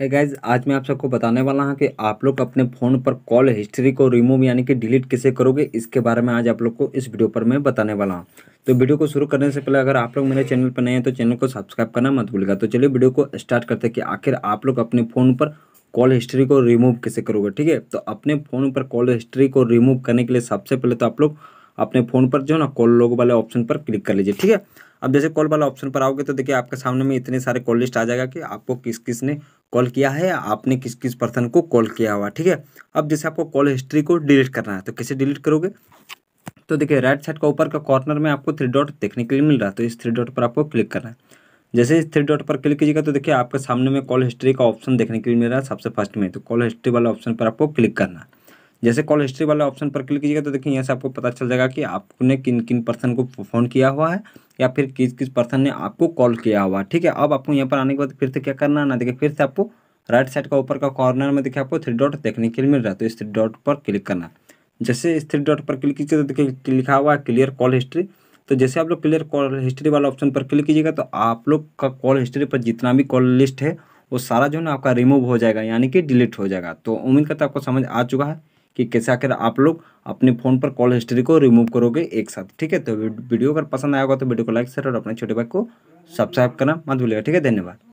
है hey guys आज मैं आप सबको बताने वाला हूँ कि आप लोग अपने फ़ोन पर कॉल हिस्ट्री को रिमूव यानी कि डिलीट कैसे करोगे इसके बारे में आज आप लोग को इस वीडियो पर मैं बताने वाला हूँ तो वीडियो को शुरू करने से पहले अगर आप लोग मेरे चैनल पर नए हैं तो चैनल को सब्सक्राइब करना मत भूलिएगा तो चलिए वीडियो को स्टार्ट करते हैं कि आखिर आप लोग अपने फ़ोन पर कॉल हिस्ट्री को रिमूव कैसे करोगे ठीक है तो अपने फ़ोन पर कॉल हिस्ट्री को रिमूव करने के लिए सबसे पहले तो आप लोग अपने फ़ोन पर जो ना कॉल लोग वाले ऑप्शन पर क्लिक कर लीजिए ठीक है अब जैसे कॉल वाला ऑप्शन पर आओगे तो देखिए आपके सामने में इतने सारे कॉल लिस्ट आ जाएगा कि आपको किस किस ने कॉल किया है आपने किस किस पर्सन को कॉल किया हुआ ठीक है अब जैसे आपको कॉल हिस्ट्री को डिलीट करना है तो कैसे डिलीट करोगे तो देखिए राइट साइड का ऊपर का कॉर्नर में आपको थ्री डॉट देखने के लिए मिल रहा है तो इस थ्री डॉट पर आपको क्लिक करना है जैसे इस थ्री डॉट पर क्लिक कीजिएगा तो देखिए आपके सामने में कॉल हिस्ट्री का ऑप्शन देखने के लिए मिल रहा है सबसे फर्स्ट में तो कॉल हिस्ट्री वाला ऑप्शन पर आपको क्लिक करना है जैसे कॉल हिस्ट्री वाला ऑप्शन पर क्लिक कीजिएगा तो देखिए यहाँ से आपको पता चल जाएगा कि आपने किन किन पर्सन को फ़ोन किया हुआ है या फिर किस किस पर्सन ने आपको कॉल किया हुआ है ठीक है अब आपको यहाँ पर आने के बाद फिर से क्या करना है ना देखिए फिर से आपको राइट साइड का ऊपर का कॉर्नर में देखिए आपको थ्री डॉट देखने के लिए मिल रहा है तो इस थ्री डॉट पर क्लिक करना जैसे इस थ्री डॉट पर क्लिक कीजिए तो देखिए लिखा हुआ है क्लियर कॉल हिस्ट्री तो जैसे आप लोग क्लियर कॉल हिस्ट्री वाला ऑप्शन पर क्लिक कीजिएगा तो आप लोग का कॉल हिस्ट्री पर जितना भी कॉल लिस्ट है वो सारा जो है ना आपका रिमूव हो जाएगा यानी कि डिलीट हो जाएगा तो उम्मीद करता आपको समझ आ चुका है कि कैसे आखिर आप लोग अपने फ़ोन पर कॉल हिस्ट्री को रिमूव करोगे एक साथ ठीक है तो वीडियो अगर पसंद आया होगा तो वीडियो को लाइक शेयर और अपने छोटे भाई को सब्सक्राइब करना मत भूलिएगा ठीक है धन्यवाद